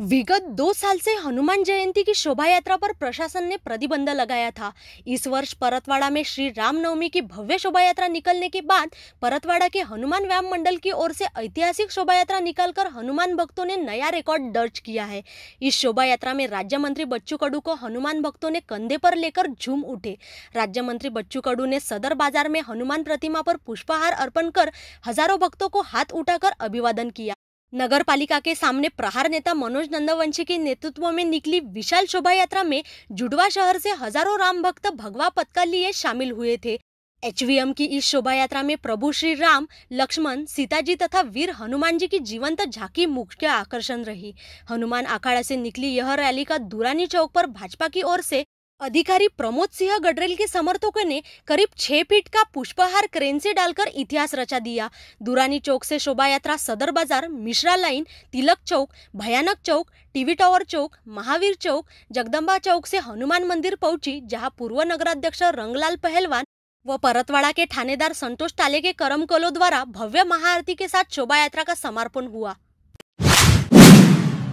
विगत दो साल से हनुमान जयंती की शोभा यात्रा पर प्रशासन ने प्रतिबंध लगाया था इस वर्ष परतवाड़ा में श्री रामनवमी की भव्य शोभा यात्रा निकलने के बाद परतवाड़ा के हनुमान व्यायाम मंडल की ओर से ऐतिहासिक शोभा यात्रा निकालकर हनुमान भक्तों ने नया रिकॉर्ड दर्ज किया है इस शोभा यात्रा में राज्य मंत्री बच्चू कडू को हनुमान भक्तों ने कंधे पर लेकर झूम उठे राज्य मंत्री बच्चू कडू ने सदर बाजार में हनुमान प्रतिमा पर पुष्पहार अर्पण कर हजारों भक्तों को हाथ उठाकर अभिवादन किया नगर पालिका के सामने प्रहार नेता मनोज नंदवंशी के नेतृत्व में निकली विशाल शोभा यात्रा में जुडवा शहर से हजारों राम भक्त भगवा पद का लिए शामिल हुए थे एचवीएम की इस शोभा यात्रा में प्रभु श्री राम लक्ष्मण सीताजी तथा वीर हनुमान जी की जीवंत झांकी मुख्य आकर्षण रही हनुमान अखाड़ा से निकली यह रैली का दुरानी चौक पर भाजपा की ओर से अधिकारी प्रमोद सिंह गडरेल के समर्थकों ने करीब छह फीट का पुष्पहार क्रेन से डालकर इतिहास रचा दिया दुरानी चौक से शोभा यात्रा सदर बाजार मिश्रा लाइन तिलक चौक भयानक चौक टीवी टावर चौक महावीर चौक जगदम्बा चौक से हनुमान मंदिर पहुंची जहां पूर्व नगराध्यक्ष रंगलाल पहलवान व परतवाड़ा के थानेदार संतोष टाले के करमकलों द्वारा भव्य महाआरती के साथ शोभा यात्रा का समापन हुआ